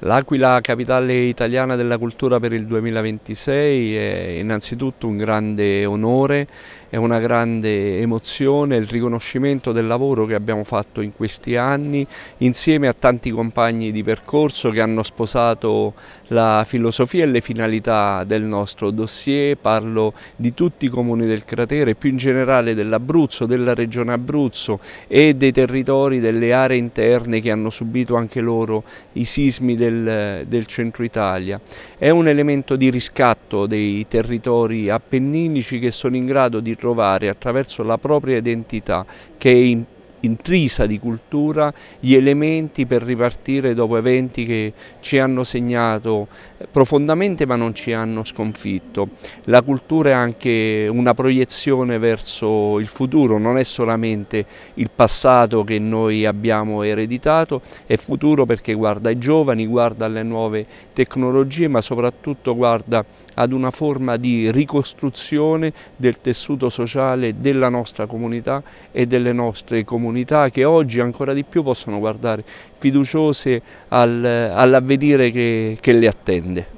L'Aquila, capitale italiana della cultura per il 2026, è innanzitutto un grande onore, è una grande emozione, il riconoscimento del lavoro che abbiamo fatto in questi anni insieme a tanti compagni di percorso che hanno sposato la filosofia e le finalità del nostro dossier. Parlo di tutti i comuni del cratere, più in generale dell'Abruzzo, della regione Abruzzo e dei territori, delle aree interne che hanno subito anche loro i sismi del del, del centro Italia. È un elemento di riscatto dei territori appenninici che sono in grado di trovare attraverso la propria identità che è in intrisa di cultura gli elementi per ripartire dopo eventi che ci hanno segnato profondamente ma non ci hanno sconfitto. La cultura è anche una proiezione verso il futuro, non è solamente il passato che noi abbiamo ereditato, è futuro perché guarda ai giovani, guarda alle nuove tecnologie ma soprattutto guarda ad una forma di ricostruzione del tessuto sociale della nostra comunità e delle nostre comunità comunità che oggi ancora di più possono guardare fiduciose al, all'avvenire che, che le attende.